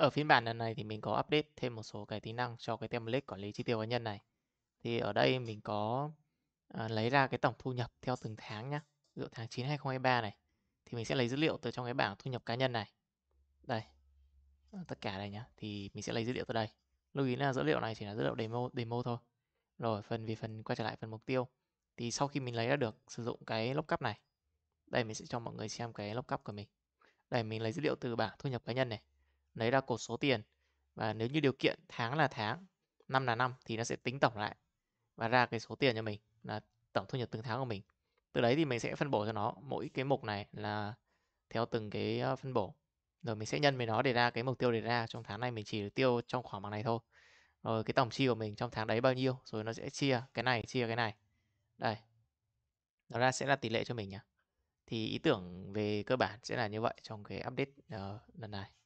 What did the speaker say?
Ở phiên bản lần này thì mình có update thêm một số cái tính năng cho cái template quản lý chi tiêu cá nhân này. Thì ở đây mình có à, lấy ra cái tổng thu nhập theo từng tháng nhá. Ví dụ tháng 9 2023 này thì mình sẽ lấy dữ liệu từ trong cái bảng thu nhập cá nhân này. Đây. À, tất cả đây nhá. Thì mình sẽ lấy dữ liệu từ đây. Lưu ý là dữ liệu này chỉ là dữ liệu demo demo thôi. Rồi phần vì phần quay trở lại phần mục tiêu. Thì sau khi mình lấy ra được sử dụng cái lookup này. Đây mình sẽ cho mọi người xem cái lookup của mình. Đây mình lấy dữ liệu từ bảng thu nhập cá nhân này lấy ra cột số tiền và nếu như điều kiện tháng là tháng năm là năm thì nó sẽ tính tổng lại và ra cái số tiền cho mình là tổng thu nhập từng tháng của mình từ đấy thì mình sẽ phân bổ cho nó mỗi cái mục này là theo từng cái ờ, phân bổ rồi mình sẽ nhân với nó để ra cái mục tiêu để ra trong tháng này mình chỉ được tiêu trong khoảng bằng này thôi rồi cái tổng chi của mình trong tháng đấy bao nhiêu rồi nó sẽ chia cái này chia cái này đây nó ra sẽ là tỷ lệ cho mình nhé thì ý tưởng về cơ bản sẽ là như vậy trong cái update uh, lần này